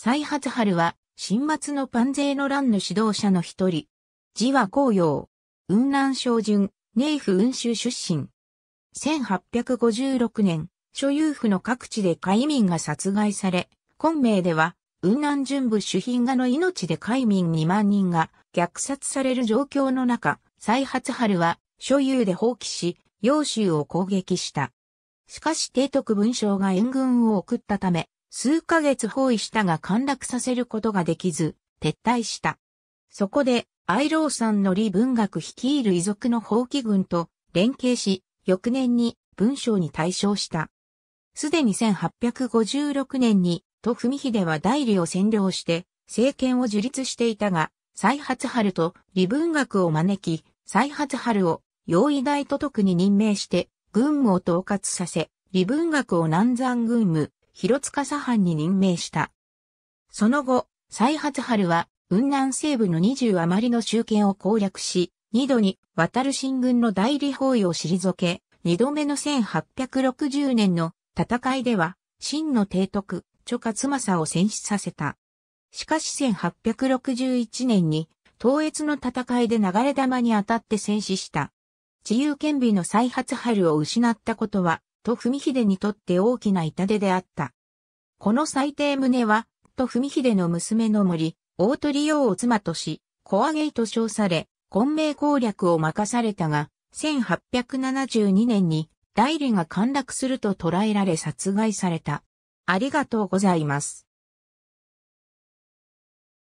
再発春は、新末のパンゼーの乱の指導者の一人。字は紅葉。雲南省順、寧府雲州出身。1856年、所有府の各地で海民が殺害され、昆明では、雲南巡部主品画の命で海民2万人が虐殺される状況の中、再発春は、所有で放棄し、洋州を攻撃した。しかし提督文章が援軍を送ったため、数ヶ月包囲したが陥落させることができず、撤退した。そこで、愛さんの李文学率いる遺族の放棄軍と連携し、翌年に文章に対象した。すでに1856年に、と文秀は代理を占領して、政権を樹立していたが、再発春と李文学を招き、再発春を用意大都督に任命して、軍務を統括させ、李文学を南山軍務、広塚左藩に任命した。その後、再発春は、雲南西部の二十余りの集権を攻略し、二度に渡る新軍の代理包囲を退け、二度目の1860年の戦いでは、真の提督、諸勝政を戦死させた。しかし1861年に、東越の戦いで流れ玉に当たって戦死した。自由権美の再発春を失ったことは、と文秀にとって大きな痛手であった。この最低胸は、と文秀の娘の森、大鳥王を妻とし、小ゲイと称され、混迷攻略を任されたが、1872年に、代理が陥落すると捕らえられ殺害された。ありがとうございます。